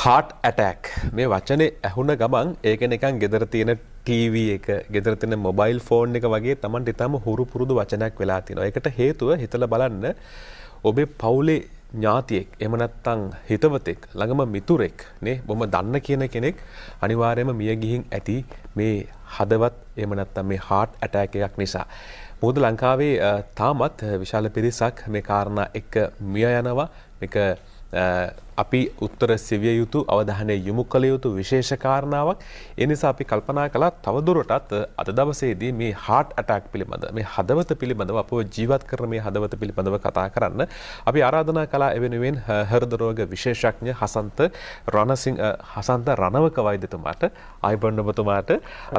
Heart attack මේ වචනේ ඇහුන ගමන් ඒකන එකන් ගෙදර තියෙන ටීව එක ගෙදරතින මොබයිල් ෆෝන් එක වගේ තමන්ට ඉතාම හුරු පුරුදු වචනයක් වෙලා තින එකට හේතුව හිතල බලන්න ඔබේ පවුලේ ඥාතියෙක් එමනත්තං හිතවතෙක් ළඟම මිතුරෙක් නේ බොම දන්න කියන කෙනෙක් අනිවාර්යම මිය ගිහින් ඇති මේ හදවත් එමනත්තම් මේ හාට් ඇටෑක එකක් නිසා. මුද ලංකාවේ තාමත් විශාල පිරිසක් මේ කාරණ එක මිය යනවා එක අපි උත්තර සිවිය යුතු අවධානය යොමු කළ යුතු විශේෂකාරණාවක් එනිසා අපි කල්පනා කළා තවදුරටත් අද දවසේදී මේ හාට් ඇටක් පිළිබඳ මේ හදවත පිළිබඳව අපව ජීවත් කරන මේ හදවත පිළිබඳව කතා කරන්න අපි ආරාධනා කළා එවෙනුවෙන් හර්දරෝග විශේෂඥ හසන්ත රණසිං හසන්ත රණවක වෛද්‍යතුමාට අයිබන් ඔබතුමාට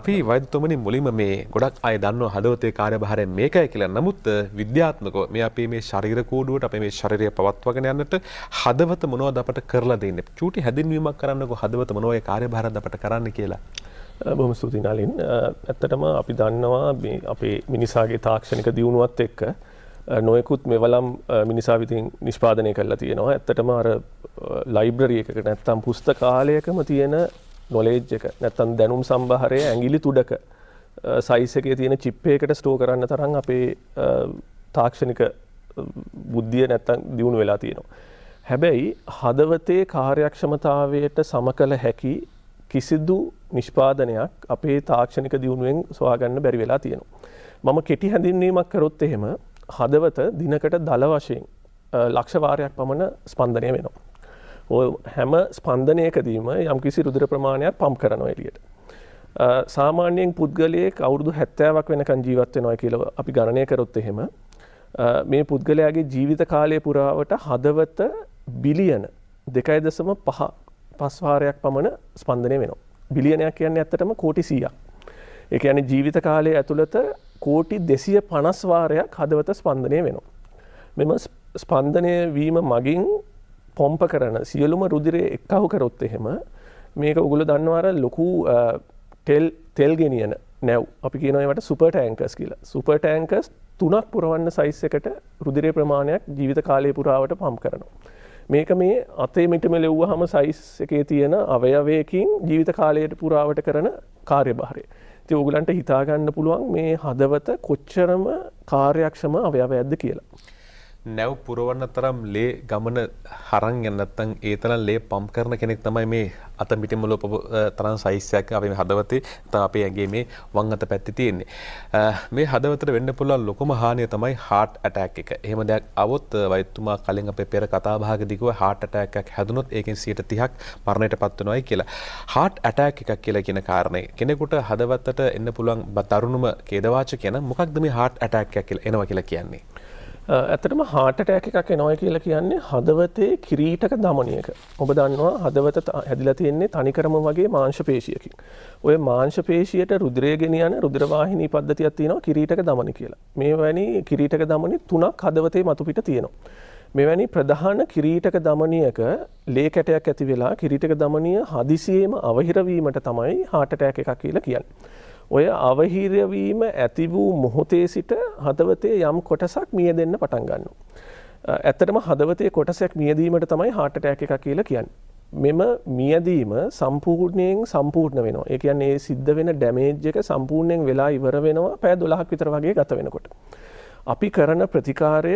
අපි වෛද්‍යතුමනි මුලින්ම මේ ගොඩක් අය දන්නවා හදවතේ කාර්යභාරය මේකයි කියලා නමුත් විද්‍යාත්මකව මේ අපේ මේ ශරීර කෝඩුවට අපේ මේ ශරීරය පවත්වාගෙන යන්නට හද හදවත මොනවද අපට කරලා දෙන්න චූටි හැදින්වීමක් කරන්නකො හදවත මොනවය කාර්ය භාරද අපට කරන්න කියලා බොම ස්තුතිනාලින් ඇත්තටම අපි දන්නවා අපේ මිනිසාගේ තාක්ෂණික දියුණුවත් එක්ක නොයකුත් මෙවලම් මිනිසාවිතින් නිෂ්පාදනය කරලා තියෙනවා ඇත්තටම අර ලයිබ්‍රරිය එකක නැත්තම් පුස්ත කාලයකම තියෙන නොලේජ් එක නැත්තන් දැනුම් සම්භහරය ඇගිලි තුඩක සයිසකේ තියෙන චිප්පයකට ස්ටෝ කරන්න තරන් අපේ තාක්ෂණික බුද්ධිය නැත්තන් දියුණු වෙලා තියෙනවා. හැබැයි හදවතේ කාර්යක්ෂමතාවයට සම කළ හැකි කිසිදු නිෂ්පාදනයක් අපේ තාක්ෂණික දියුණුවෙන් සොයාගන්න බැරි වෙලා තියෙනවා. මම කෙටි හැඳින්වීමක් කරොත් එහෙම හදවත දිනකට දල වශයෙන් ලක්ෂවාරයක් පමණ ස්පන්දනය වෙනවා. ඔය හැම ස්පන්දනයකදීම යම් කිසි රුදුර ප්‍රමාණයක් පම් කරනවා එළියට. සාමාන්‍යයෙන් පුද්ගලයෙක් අවුරුදු හැත්තෑවක් වෙනකන් ජීවත් වෙනවා කියලව අපි ගණනය කරොත් එහෙම මේ පුද්ගලයාගේ ජීවිත කාලය පුරාවට හදවත බිලියන දෙකයි දෙසම පහ පස්වාරයක් පමණ ස්පන්ධනය වෙනවා. බිලියනයක් කියන්නේ ඇත්තටම කෝටි සීයක්. එක ඇන ජීවිත කාලය ඇතුළත කෝටි දෙසිය පනස්වාරයක් හදවත ස්පන්ධනය වෙනවා. මෙම ස්පන්ධනය වීම මගින් පොම්ප කරන සියලුම රුදිරය එක්කහු කරොත් එහෙම මේක උගුල දන්නවාර ලොකු ටෙල් තෙල් ගෙනියන නැව් අපි කියනවට සුපට ඇංකස් කියලා සුපට ඇංකස් තුනක් පුරවන්න සයිස් එකට රුදිරය ප්‍රමාණයක් ජීවිත කාලය පුරාවට පම් කරනවා. මේක මේ අතේ මිටම ලෙව්වහම සයිස් එකේ තියෙන අවයවයකින් ජීවිත කාලයට පුරාවට කරන කාර්යභාරය. ඉතින් ඕගලන්ට හිතාගන්න පුළුවන් මේ හදවත කොච්චරම කාර්යක්ෂම අවයව ඇද්ද කියලා. නැව් පුරවන්න තරම් ලේ ගමන හරන් යන්නත්තන් ඒ තරම් ලේ පම්ප් කරන කෙනෙක් තමයි මේ අත මිටිම ලොපපු තරම් සයිස්යක් අපේ හදවතේ තම අපේ ඇගේ මේ වං අත පැත්ති තියෙන්නේ. මේ හදවතට වෙන්න පුළුවන් ලොකුම හානිය තමයි හાર્ට් ඇටැක් එක. එහෙම දෙයක් આવොත් වෛද්‍යතුමා කලින් අපේ පෙර කතා භාගෙදී කිව්වා හાર્ට් ඇටැක් එකක් හැදුනොත් ඒකෙන් 130ක් මරණයටපත් වෙනවායි කියලා. හાર્ට් ඇටැක් එකක් කියලා කියන කාරණේ කෙනෙකුට හදවතට එන්න පුළුවන් තරුණම කේදවාචක කියන මොකක්ද මේ හાર્ට් ඇටැක් එකක් කියලා එනවා කියලා කියන්නේ? ඇතටම හාටටෑක එකක් එනොය කියලා කියන්නේ හදවතේ කිරීටක දමනයක. ඔබ දන්නවා හදවත හැදිලා තියෙන්නේ තනිකරම වගේ මාංශපේශයකින්. ඔය මාංශපේශයට රුදරේ ගෙනියන රුදරවාහිනී පද්ධතියක් තියෙනවා කිරීටක දමන කියලා. මේ වැනි කිරීටක දමනි තුනක් හදවතේ මතුපිට තියෙනවා. මෙවැනි ප්‍රධාන කිරීටක දමනියක ලේකැටයක් ඇති වෙලා කිරිටක දමනය හදිසියේම අවහිරවීමට තමයි හාටටෑක එකක් කියලා කියන්න. ඔය අවහිරවීම ඇති වූ මොහොතේ සිට හදවතේ යම් කොටසක් මිය දෙන්න පටන් ගන්න. ඇත්තටම හදවතේ කොටසක් මියදීමට තමයි හාට ටැක එක කියලා කියන්න. මෙම මියදීම සම්පූර්ණයෙන් සම්පූර්ණ වෙනවා. ඒ කියන්නේ ඒ සිද්ධ වෙන ඩැමේජ් එක සම්පූර්ණයෙන් වෙලා ඉවර වෙනවා පෑ 12ක් විතර වගේ ගත වෙනකොට. අපි කරන ප්‍රතිකාරය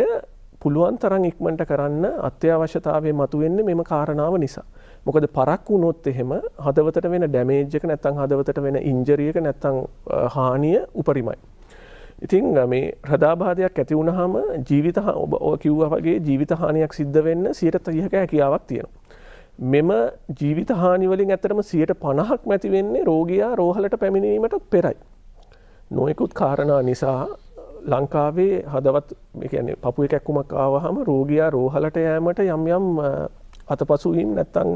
පුළුවන් තරම් ඉක්මනට කරන්න අත්‍යවශ්‍යතාවය මතුවෙන්නේ මෙම කාරණාව නිසා. මොකද පරක් වුණොත් එහෙම හදවතට වෙන ඩැමේජ්ජක නැත්තං හදවතට වෙන ඉංජරියක නැත්තං හානිය උපරිමයි. ඉතිං මේ ප්‍රධාබාධයක් ඇති වුණහම ජීවිත ඔබ කිව්වගේ ජීවිත හානියක් සිද්ධ වෙන්න සියයට තිහක හැකියාවක් තියෙනවා. මෙම ජීවිත හානිවලින් ඇතරම සියට පණහක් මැති වෙන්නේ රෝගයා රෝහලට පැමිණීමට පෙරයි. නොයෙකුත් කාරණා නිසා ලංකාවේ හදවත් පපු එකැක්කුමක් ආවහම රෝගයා රෝහලට යෑමට යම් යම් අතපසුවීම් නැත්තං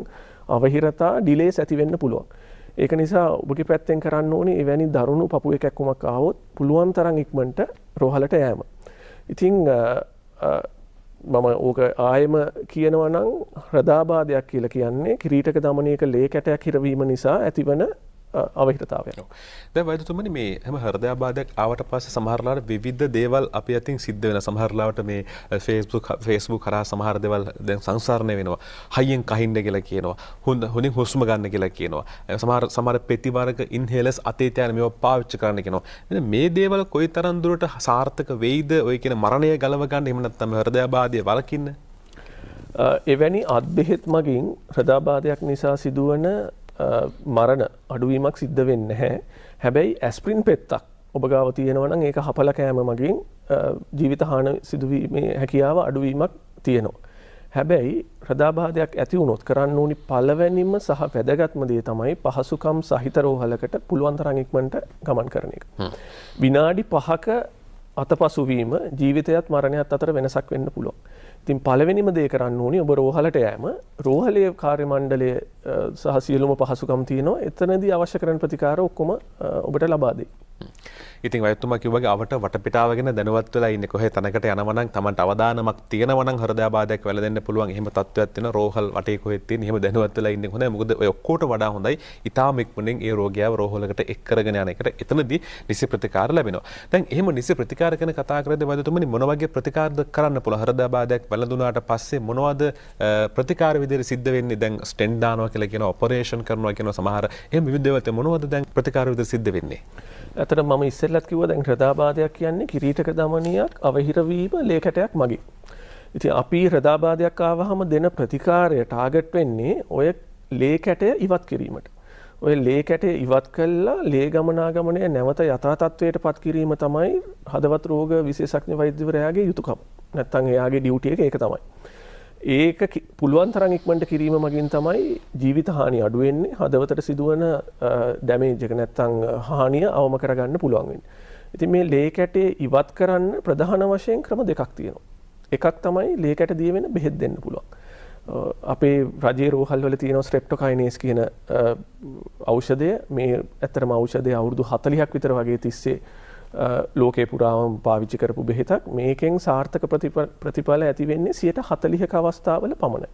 අවහිරතා ඩිලේ ඇතිවෙන්න පුළුවන්. ඒක නිසා ඔබගේ පැත්තෙන් කරන්න ඕනේ එවැනි දරුණු පපුුව එකැක්කුමක් ආවොත් පුළුවන් තරං ඉක්මට රෝහලට යෑම. ඉතිං මම ඕක ආයම කියනවනං හ්‍රදාබාධයක් කියල කියන්නේ කිරීටක දමනයක ලේ කැටයක් හිරවීම නිසා ඇතිවන අවහිරතාවය දැ වදතුමනි මේ හම හරදයාබාදයක් ආවට පස සමහරලාට විවිධ දේවල් අප ඇතින් සිද්ධ වෙන සමහරලාට මේ ෆේස්බු කරා සමහර දෙවල් දැන් සංසාරණය වෙනවා හයියෙන් කහින්ඩ කියලා කියනවා හොඳ හොඳින් හොස්ම ගන්න කියලා කියනවා සමහර සමර පෙතිවර්ග ඉන්හෙලස් අතේතයන මෙ පාවිච්ච කරන්න කෙනවා මේ දේවල් කොයි තරන්දුරට සාර්ථක වෙයිද ඔය කියෙන මරණය ගලවගන්න එමනත්තම හරදයාබාදය වලකින්න එවැනි අත්බෙහෙත් මගින් ප්‍රධාබාධයක් නිසා සිදුවන මරණ අඩුවීමක් සිද්ධ වෙන්න හැ හැබැයි ඇස්ප්‍රින් පෙත්තක් ඔබ ගාව තියෙනවනම් ඒක හපල කෑම මගින් ජීවිතහාන සිදුවීමේ හැකියාව අඩුවීමක් තියෙනවා. හැබැයි ප්‍රධාබාධයක් ඇති වුණොත් කරන්න ඕනි පලවැනිම සහ වැදගත්මදේ තමයි පහසුකම් සහිතරෝහලකට පුළුවන්තරංඉක්මට ගමන් කරන එක. විනාඩි පහක අතපසුවීම ජීවිතයත් මරණයත් අතර වෙනසක් වෙන්න පුළුවන්. තින් පලවෙනිම දේ කරන්න ඕනි ඔබ රෝහලට යෑම රෝහලය කාර්යමණ්ඩලය සහසියලුම පහසුකම් තියනවා එතනදී අවශ්‍ය කරන ප්‍රතිකාර ඔක්කොම ඔබට ලබාදේ. ඉතින් ඔයතුමා කිව්වාගේ අවට වටපිටාව ගැන දැනුවත් වෙලා ඉන්නේ කොහේ තැනකට යනවනම් Tamanට අවදානමක් තියෙනවනම් හෘදයාබාධයක් වැළඳෙන්න පුළුවන් එහෙම තත්ත්වයක් තියෙන රෝහල් වටේ කොහෙද තියෙන එහෙම දැනුවත් වෙලා ඉන්නේ හොඳයි මොකද ඔය ඔක්කොට වඩා හොඳයි ඊටාම ඉක්මනින් ඒ රෝගියාව රෝහලකට එක් කරගෙන යන එකට එතනදී නිසි ප්‍රතිකාර ලැබෙනවා දැන් එහෙම නිසි ප්‍රතිකාර ගැන කතා කරද්දී ඔයතුමනි මොන වගේ ප්‍රතිකාරද කරන්න පුළුවන් හෘදයාබාධයක් වැළඳුනාට පස්සේ මොනවද ප්‍රතිකාර විදිහට සිද්ධ වෙන්නේ දැන් ස්ටෙන්ඩ් දානවා කියලා කියන ඔපරේෂන් කරනවා කියන සමහර එහෙම විවිධ දේවල් මොනවද දැන් ප්‍රතිකාර විදිහට සිද්ධ වෙන්නේ ඇත්තට මම ඉස්සෙල්ලා ඉස්සෙල්ලත් කිව්ව දැන් ක්‍රදාබාධයක් කියන්නේ කිරීටක දමනයක් අවහිරවීම ලේකටයක් මගේ. ඉති අපි රදාබාධයක් ආවහම දෙන ප්‍රතිකාරය ටාගට් වෙන්නේ ඔය ලේකැටය ඉවත් කිරීමට. ඔය ලේකැටේ ඉවත් කල්ලා ලේගමනාගමනය නැවත යථතත්වයට පත් කිරීම තමයි හදවත් රෝග විශේෂක්ඥ වෛද්‍යවරයාගේ යුතුකම් නැත්තන් එයාගේ ඩියුටිය එක තමයි. ඒක පුළුවන් තරං ඉක්මට කිරීම මගින් තමයි ජීවිත හානි අඩුවෙන්නේ හදවතට සිදුවන දැමේජක නැත්තං හානිය අවම කරගන්න පුළුවන්ගෙන්. ඉති මේ ලේකැටේ ඉවත් කරන්න ප්‍රධාන වශයෙන් ක්‍රම දෙකක් තියෙනවා. එකක් තමයි ලේකැට දිය වෙන බෙහෙත් දෙන්න පුළුවන්. අපේ රජේ රෝහල් වල තියෙන ස්ට්‍රෙප්ටොකයිනස් කියන ඖෂධය මේ ඇත්තරම ඖෂධය අවුරුදු හතලිහක් විතර වගේ තිස්සේ ලෝකේ පුරාවම පාවිච්චි කරපු බෙහෙතක් මේකෙන් සාර්ථක ප්‍රතිඵල ඇතිවෙන්නේ සියට හතලිහක අවස්ථාවල පමණ.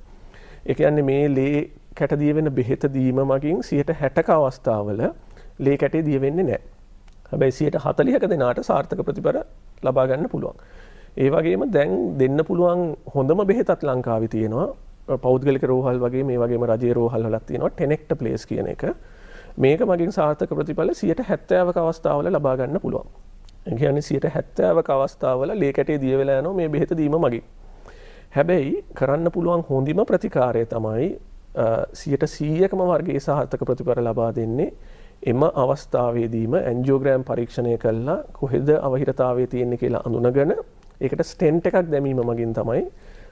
එක යන්නේ මේ ලේ කැටදිය වෙන බෙහෙත දීම මගින් සියට හැටක අවස්ථාවල ලේ කැටේ දියවෙන්නේ නෑ. හැබැයි සියට හතලිහක දෙනාට සාර්ථක ප්‍රතිපර ලබාගන්න පුළුවන්. ඒ වගේම දැන් දෙන්න පුළුවන් හොඳම බෙහෙතත් ලංකාවි තියෙනවා පෞද්ගලික රෝහල් වගේ මේ වගේ රජේ රෝහල් හලත් තියෙනවා ටෙනෙක්ට ප්ලේස් කියන එක මේක මගින් සාර්ථක ප්‍රතිඵල සියට හැත්තෑවක අවස්ථාවල ලබාගන්න පුළුවන්. ගැන සියට හැත්තාවක අවස්ථාවල ලේකැටේ දියවෙලා යන මේ බෙහෙත දීම මගේ. හැබැයි කරන්න පුළුවන් හොඳිම ප්‍රතිකාරය තමයි සියට සීයකම වර්ගේ සාහත්තක ප්‍රතිපර ලබා දෙන්නේ එම අවස්ථාවේදීම ඇන්ජෝග්‍රෑම් පරීක්ෂණය කල්ලා කොහෙද අවහිරතාවේ තියෙන්නේ කියලා අඳුනගන ඒකට ස්ටෙන්ට් එකක් දැමීම මගින් තමයි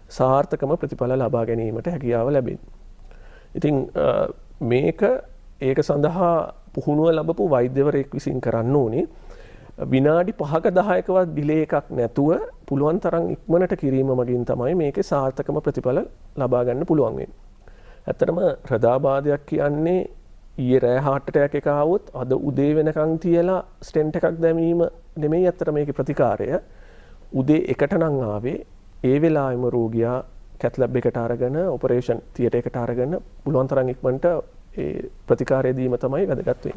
සාර්ථකම ප්‍රතිඵල ලබා ගැනීමට හැකියාව ලැබෙන්. ඉතිං මේක ඒක සඳහා පුහුණුව ලබපු වෛද්‍යවරයෙක් විසින් කරන්න ඕනේ විනාඩි පහක දහයකවත් ඩිලේ එකක් නැතුව පුළුවන් තරම් ඉක්මනට කිරීම මගින් තමයි මේක සාර්ථකම ප්‍රතිඵල ලබා ගන්න පුළුවන් වෙන්නේ. ඇත්තටම හෘදාබාධයක් කියන්නේ ඊයේ රෑ heart attack එක ආවොත් අද උදේ වෙනකන් තියලා stent එකක් දැමීම නෙමෙයි ඇත්තට මේකේ ප්‍රතිකාරය. උදේ එකට නම් ආවේ ඒ වෙලාවෙම රෝගියා කැත් ලැබ් එකට අරගෙන ඔපරේෂන් තියට එකට අරගෙන පුළුවන් තරම් ඉක්මනට ප්‍රතිකාරයදීම තමයි වැදගත්වෙන්.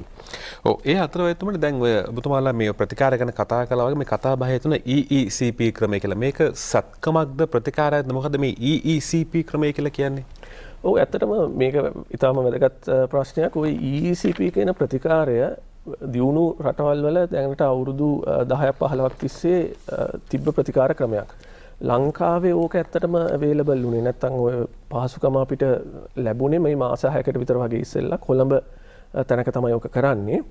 ඕ ඒ අතරවඇතුමට දැන්ව බතුමාලා මේ ප්‍රතිකාර ගැන කතා කලාවගේ මේ කතා බහයතුන EECP ක්‍රමය කළ මේක සත්කමක්ද ප්‍රතිකාරයද මොකද මේ EECP ක්‍රමය කියලා කියන්නේ. ඕ ඇත්තටම මේක ඉතාම වැදගත් ප්‍රශ්නයක් ඔයි EECP කියන ප්‍රතිකාරය දියුණු රටවල් වල දැනට අවුරුදු දහයක් පහලවක් තිස්සේ තිබ්බ ප්‍රතිකාර ක්‍රමයක් ලංකාවේ ඕක ඇත්තටම වේලබල් වුණේ නැත්තං ඔය පහසුකම අපිට ලැබුණේ මේ මාසාහයකට විතර වගේ ඉස්සෙල්ලා කොළඹ තැනක තමයි ඕක කරන්නේ.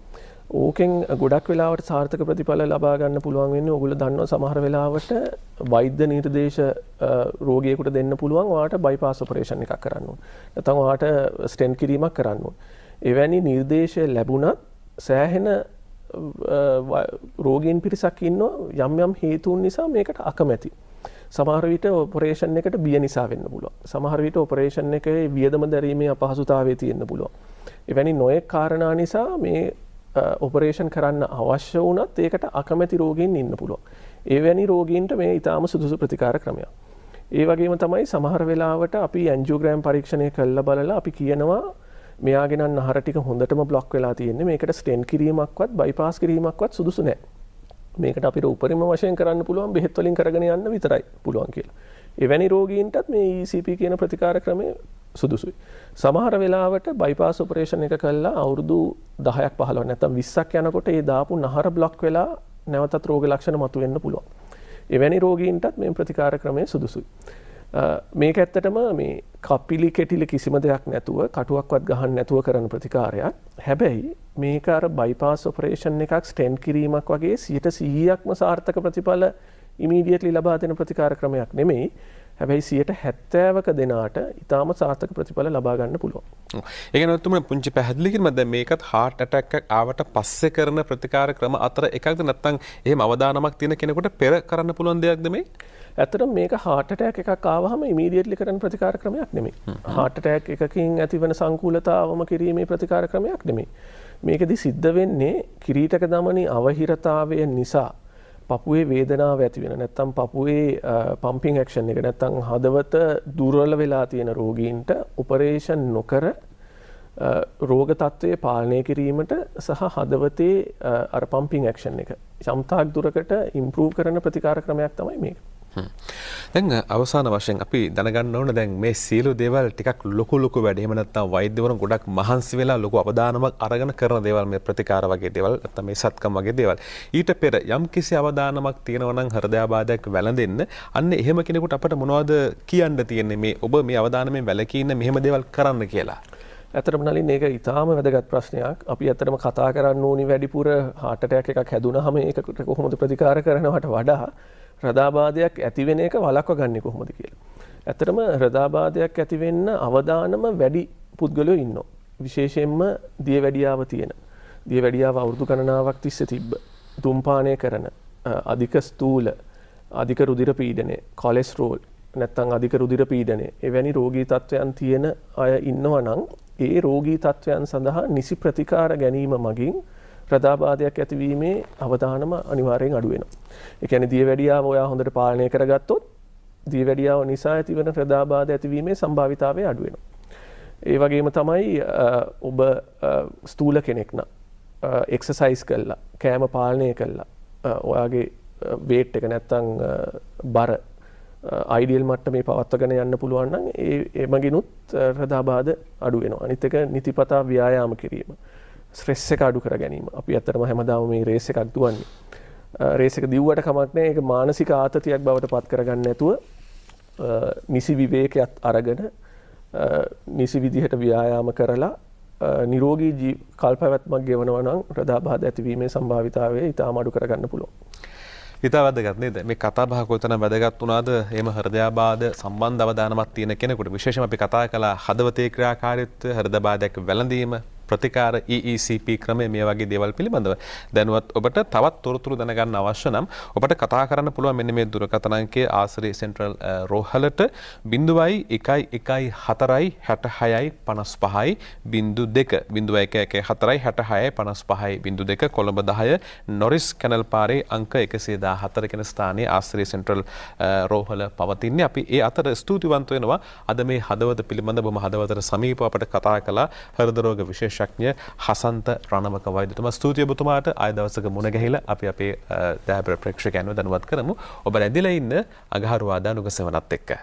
ඕකෙන් ගොඩක් වෙලාවට සාර්ථක ප්‍රතිඵල ලබාගන්න පුළුවන් වෙන්න ඔගුල දන්න සමහර වෙලාවට වෛද්‍ය නිර්දේශ රෝගයකුට දෙන්න පුළුවන් වාට බයිපාස් ඔපරේෂණ එකක් කරන්න. නැතම් වාට ස්ටෙන්් කිරීමක් කරන්න. එවැනි නිර්දේශය ලැබුණත් සෑහෙන රෝගීන් පිරිසක් ඉන්න යම් යම් හේතුවන් නිසා මේකට අකමැති. සමහරවිට ඔපරේෂන් එකට බිය නිසා වෙන්න පුළුව සමහරවිට ඔපරේෂන් එක වියදම දැරීමේ අපහසුතාවේ තියෙන්න්න පුළුව එවැනි නොයෙක් කාරණා නිසා මේ ඔපරේෂන් කරන්න අවශ්‍ය වනත් ඒකට අකමැති රෝගෙන් ඉන්න පුළුව ඒවැනි රෝගීන්ට මේ ඉතාම සුදුසු ප්‍රතිකාර ක්‍රමයක් ඒ වගේම තමයි සමහර වෙලාවට අපි ඇන්ජෝග්‍රෑම් පරීක්ෂණය කල්ල බලලා අපි කියනවා මෙයාගෙනන් අහරටික හොඳටම බ්ලොක් වෙලා තියෙන්නේ මේකට ස්ටෙන් කිරීමක්වත් බයිපාස් කිරීමක්වත් සුදුසු නෑ මේකට අපිට උපරිම වශයෙන් කරන්න පුළුවන් බෙහෙත් වලින් කරගෙන යන්න විතරයි පුළුවන් කියලා. එවැනි රෝගීන්ටත් මේ ECP කියන ප්‍රතිකාර ක්‍රමය සුදුසුයි. සමහර වෙලාවට බයිපාස් ඔපරේෂන් එක කළා අවුරුදු 10ක් 15ක් නැත්නම් 20ක් යනකොට ඒ දාපු නහර බ්ලොක් වෙලා නැවතත් රෝග ලක්ෂණ මතුවෙන්න පුළුවන්. එවැනි රෝගීන්ටත් මේ ප්‍රතිකාර ක්‍රමය සුදුසුයි. මේක ඇත්තටම මේ කපිලි කෙටිලි කිසිම දෙයක් නැතුව කටුවක්වත් ගහන්න නැතුව කරන ප්‍රතිකාරයක් හැබැයි මේක අර බයිපාස් ඔපරේෂන් එකක් ස්ටෙන්් කිරීමක් වගේ සියට සීයක්ම සාර්ථක ප්‍රතිඵල ඉමීඩියටලි ලබා දෙන ප්‍රතිකාර ක්‍රමයක් නෙමෙයි හැබැයි සියට හැත්තෑවක දෙනාට ඉතාම සාර්ථක ප්‍රතිඵල ලබාගන්න පුළුවන් ඒක නොත්තුම පුංචි පැහදිලිකින් මද මේකත් හාට ඇටක් ආවට පස්සෙ කරන ප්‍රතිකාර ක්‍රම අතර එකක්ද නැත්තං ඒ අවදානමක් තියෙන කෙනෙකුට පෙර කරන්න පුළුවන් දෙයක්ද මේ ඇතට මේක හාටටෑක් එකක් ආවහම ඉමීඩියට්ලි කරන ප්‍රතිකාර ක්‍රමයක් නෙමේ හාටටෑක් එකකින් ඇතිවන සංකූලතාවම කිරීමේ ප්‍රතිකාර ක්‍රමයක් නෙමේ. මේකදි සිද්ධ වෙන්නේ කිරීටක දමනි අවහිරතාවය නිසා පපුේ වේදනාව ඇතිවෙන නැත්තම් පපුේ පම්පිං ක්ෂන් එක නැත්තං හදවත දුර්වල වෙලා තියෙන රෝගීන්ට උපරේෂන් නොකර රෝග තත්ත්වය පාලනය කිරීමට සහ හදවතේ අර පම්පිං ක්ෂන් එක. සම්තාක් දුරකට ඉම්පරූ කරන ප්‍රතිකාර ක්‍රමයක් තමයි මේක. දැන් අවසාන වශයෙන් අපි දැනගන්න ඕන දැන් මේ සියලු දේවල් ටිකක් ලොකු ලොකු වැඩ එහෙම නැත්නම් වෛද්‍යවරුන් ගොඩක් මහන්සි වෙලා ලොකු අවදානමක් අරගෙන කරන දේවල් මේ ප්‍රතිකාර වගේ දේවල් නැත්නම් මේ සත්කම් වගේ දේවල් ඊට පෙර යම් කිසි අවදානමක් තියෙනවා නම් හෘදයාබාධයක් වැළඳෙන්න අන්න එහෙම කෙනෙකුට අපට මොනවද කියන්න තියෙන්නේ මේ ඔබ මේ අවදානමෙන් වැළකී ඉන්න මෙහෙම දේවල් කරන්න කියලා ඇතරම නලින් ඒක ඉතාම වැදගත් ප්‍රශ්නයක් අපි ඇතරම කතා කරන්න ඕනි වැඩිපුර හාටටයක් එකක් හැදුන හම ඒකට කොහොමද ප්‍රතිකාර කරනවට වඩා හ්‍රදාබාධයක් ඇතිවෙන එක වලක්ව ගන්න කොහොමද කියලා. ඇතරම හ්‍රදාබාධයක් ඇතිවෙන්න අවධානම වැඩි පුද්ගලයෝ ඉන්න. විශේෂයෙන්ම දිය වැඩියාව තියෙන. දිය වැඩියාව අවුරදු ගණනාවක් තිස්ස තිබ්බ. තුම්පානය කරන අධික ස්තූල අධික රුදිර පීඩනය කොලෙස් රෝල් නැත්තං අධික රුදිර පීඩනය එවැනි රෝගී තත්ත්වයන් තියෙන අය ඉන්නවනං ඒ රෝගී තත්ත්වයන් සඳහා නිසි ප්‍රතිකාර ගැනීම මගින් ප්‍රධාබාධයක් ඇතිවීමේ අවධානම අනිවාරයෙන් අඩුවෙන. එකැන දිය වැඩියාව ඔයා හොඳට පාලනය කරගත්තොත් දී වැඩියාව නිසා ඇතිවන ප්‍රධාබාධ ඇතිවීමේ සම්භාවිතාවය අඩුවෙන. ඒ වගේම තමයි ඔබ ස්තූල කෙනෙක්න එක්සසයිස් කල්ලා කෑම පාලනය කල්ලා ඔයාගේ වේට් එක නැත්තං බර අයිඩියල් මට්ට මේ පවත්වගෙන යන්න පුළුවන්න්න ඒ එමගෙනුත් රදාබාද අඩුවෙන අනිතක නිතිපතා ව්‍යයාම කිරීම. ස්ත්‍රෙස් එක අඩු කර ගැනීම අපි ඇතරම හැමදාම මේ රේස එකක් දුවන්නේ රේසක දිව්වට කමක්නෑ එක මානසික ආතතියක් බවට පත් කරගන්න ඇතුව නිසි විවේකයත් අරගෙන නිසි විදිහට ව්‍යයාම කරලා නිරෝගී කල්පැවැත්මක් ගෙවනවනම් ප්‍රදාබාද ඇතිවීමේ සම්භාවිතාවේ ඉතා මඩු කරගන්න පුළුව. ඉතා වැදගත්නේද මේ කතා භාකොතන වැදගත් වනාද එම හරදයාබාද සම්බන්ධවදානමත් තියෙන කෙනෙකුට විශේෂම අපි කතා කලා හදවතේ ක්‍රාකාරිත්ව හරදබාදයක් වැලඳීම ප්‍රතිකාර EECP ක්‍රමය මේ වගේ දේවල් පිළිබඳව දැනුවත් ඔබට තවත් තොරතුරු දැනගන්න අවශ්‍ය නම් ඔබට කතා කරන්න පුළුවන් මෙන්න මේ දුරකථන අංකය ආශ්‍රේ සෙන්ට්‍රල් රෝහලට 0.1146655 බිඳු 2 0.1146655 කොළඹ 10 නොරිස් කැනල් පාරේ අංක 114 කෙන ස්ථානයේ ආශ්‍රේ සෙන්ට්‍රල් රෝහල පවතින්නේ අපි ඒ අතර ස්තුතිවන්ත වෙනවා අද මේ හදවත පිළිබඳ බොහොම හදවතට සමීපව අපට කතා කළා හෘද රෝග විශේෂ විශේෂඥ හසන්ත රණවක වෛදතුම ස්තුතිය ඔබතුමාට ආය දවසක මුණ ගැහිලා අපි අපේ දෑපර ප්‍රේක්ෂකයන්ව දැනුවත් කරමු ඔබ රැඳිලා ඉන්න අගහරුවාදා නුගසවනත් එක්ක